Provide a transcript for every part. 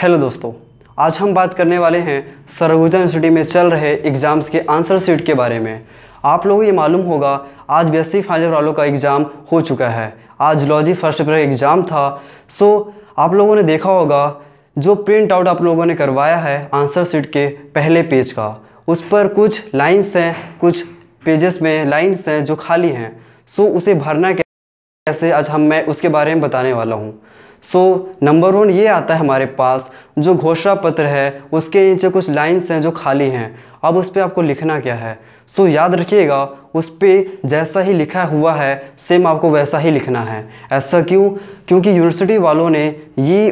hello दोस्तों आज हम बात करने वाले हैं सरगुजा यूनिवर्सिटी में चल रहे एग्ज़ाम्स के आंसर सीट के बारे में आप लोगों को ये मालूम होगा आज बी एस फाइनल वालों का एग्ज़ाम हो चुका है आज लॉजी फर्स्ट पेपर एग्ज़ाम था सो आप लोगों ने देखा होगा जो प्रिंट आउट आप लोगों ने करवाया है आंसर सीट के पहले पेज का उस पर कुछ लाइन्स हैं कुछ पेजेस में लाइन्स हैं जो खाली हैं सो उसे भरना कैसे आज हम मैं उसके बारे में बताने वाला हूँ सो नंबर वन ये आता है हमारे पास जो घोषणा पत्र है उसके नीचे कुछ लाइन्स हैं जो खाली हैं अब उस पर आपको लिखना क्या है सो so, याद रखिएगा उस पर जैसा ही लिखा हुआ है सेम आपको वैसा ही लिखना है ऐसा क्यों क्योंकि यूनिवर्सिटी वालों ने ये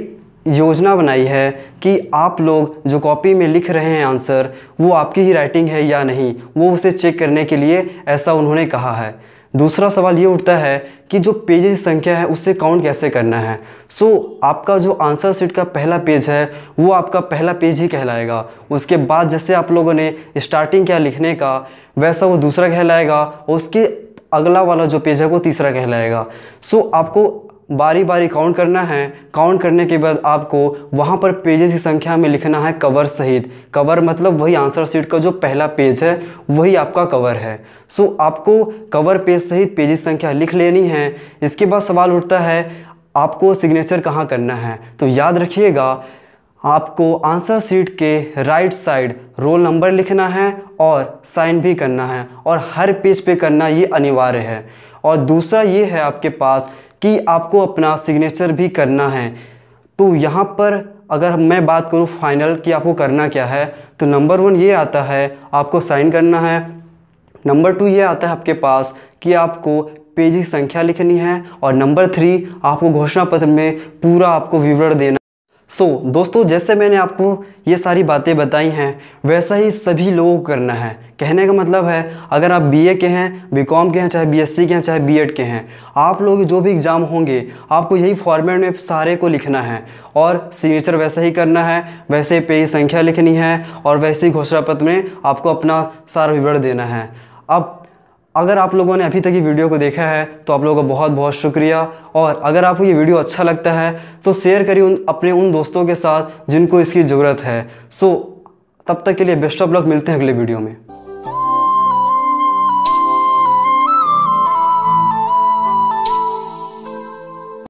योजना बनाई है कि आप लोग जो कॉपी में लिख रहे हैं आंसर वो आपकी ही राइटिंग है या नहीं वो उसे चेक करने के लिए ऐसा उन्होंने कहा है दूसरा सवाल ये उठता है कि जो पेजेस की संख्या है उससे काउंट कैसे करना है सो so, आपका जो आंसर सीट का पहला पेज है वो आपका पहला पेज ही कहलाएगा उसके बाद जैसे आप लोगों ने स्टार्टिंग क्या लिखने का वैसा वो दूसरा कहलाएगा और उसके अगला वाला जो पेज है वो तीसरा कहलाएगा सो so, आपको बारी बारी काउंट करना है काउंट करने के बाद आपको वहाँ पर पेजेस की संख्या में लिखना है कवर सहित कवर मतलब वही आंसर सीट का जो पहला पेज है वही आपका कवर है सो आपको कवर पेज सहित पेजेस संख्या लिख लेनी है इसके बाद सवाल उठता है आपको सिग्नेचर कहाँ करना है तो याद रखिएगा आपको आंसर सीट के राइट साइड रोल नंबर लिखना है और साइन भी करना है और हर पेज पे करना ये अनिवार्य है और दूसरा ये है आपके पास कि आपको अपना सिग्नेचर भी करना है तो यहाँ पर अगर मैं बात करूँ फाइनल कि आपको करना क्या है तो नंबर वन ये आता है आपको साइन करना है नंबर टू ये आता है आपके पास कि आपको पेज की संख्या लिखनी है और नंबर थ्री आपको घोषणा पत्र में पूरा आपको विवरण देना सो so, दोस्तों जैसे मैंने आपको ये सारी बातें बताई हैं वैसा ही सभी लोगों को करना है कहने का मतलब है अगर आप बीए के हैं बीकॉम के हैं चाहे बीएससी के हैं चाहे बीएड के हैं आप लोग जो भी एग्ज़ाम होंगे आपको यही फॉर्मेट में सारे को लिखना है और सिग्नेचर वैसा ही करना है वैसे पेज संख्या लिखनी है और वैसे ही घोषणा पत्र में आपको अपना सारा विवरण देना है अब अगर आप लोगों ने अभी तक ये वीडियो को देखा है तो आप लोगों का बहुत बहुत शुक्रिया और अगर आपको ये वीडियो अच्छा लगता है तो शेयर करिए उन अपने उन दोस्तों के साथ जिनको इसकी ज़रूरत है सो तब तक के लिए बेस्ट ऑफ लक मिलते हैं अगले वीडियो में